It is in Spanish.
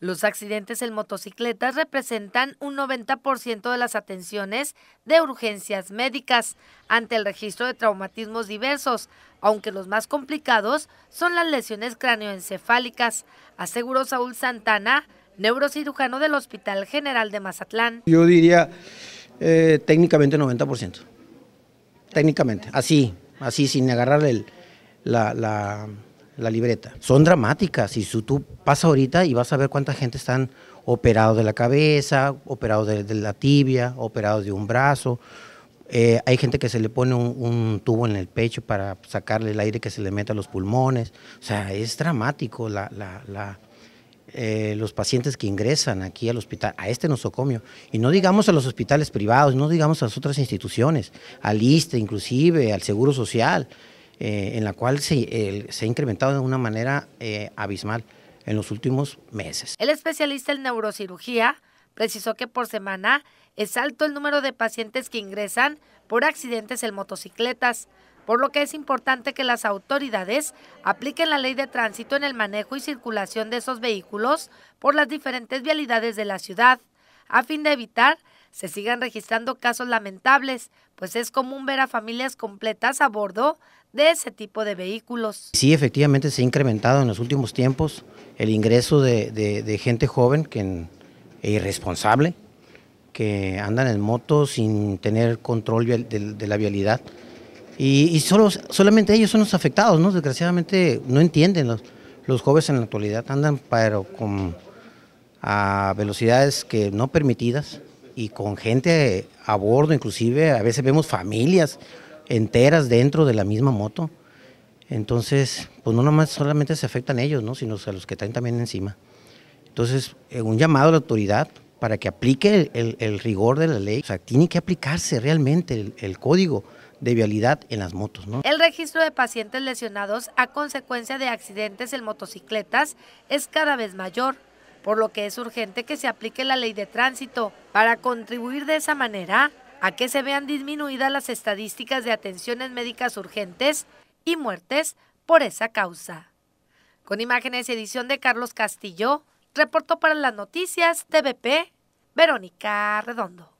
Los accidentes en motocicletas representan un 90% de las atenciones de urgencias médicas ante el registro de traumatismos diversos, aunque los más complicados son las lesiones cráneoencefálicas, aseguró Saúl Santana, neurocirujano del Hospital General de Mazatlán. Yo diría eh, técnicamente 90%, técnicamente, así, así sin agarrar el, la la libreta. Son dramáticas y si tú pasas ahorita y vas a ver cuánta gente están operados de la cabeza, operados de, la tibia, operados de un brazo. Eh, hay gente que se le pone un, tubo en el pecho para sacarle el aire que se le mete a los pulmones. O sea, es dramático eh, los pacientes que ingresan aquí al hospital, a este nosocomio, y no digamos a los hospitales privados, no digamos a las otras instituciones, al ISTE inclusive, al Seguro Social, eh, en la cual se, ha incrementado de una manera eh, abismal en los últimos meses. El especialista en neurocirugía precisó que por semana es alto el número de pacientes que ingresan por accidentes en motocicletas, por lo que es importante que las autoridades apliquen la ley de tránsito en el manejo y circulación de esos vehículos por las diferentes vialidades de la ciudad, a fin de evitar se sigan registrando casos lamentables, pues es común ver a familias completas a bordo de ese tipo de vehículos. Sí, efectivamente se ha incrementado en los últimos tiempos el ingreso de, gente joven que e irresponsable, que andan en moto sin tener control de, la vialidad. Y, y solo, solamente ellos son los afectados, ¿no? Desgraciadamente no entienden. Los, los jóvenes en la actualidad andan pero con, a velocidades que no permitidas y con gente a bordo, inclusive a veces vemos familias enteras dentro de la misma moto. Entonces, pues no nomás solamente se afectan ellos, ¿no? sino a los que están también encima. Entonces, eh, un llamado a la autoridad para que aplique el, rigor de la ley. O sea, tiene que aplicarse realmente el, código de vialidad en las motos. El registro de pacientes lesionados a consecuencia de accidentes en motocicletas es cada vez mayor, por lo que es urgente que se aplique la ley de tránsito para contribuir de esa manera a que se vean disminuidas las estadísticas de atenciones médicas urgentes y muertes por esa causa. Con imágenes y edición de Carlos Castillo, reportó para las noticias TVP Verónica Redondo.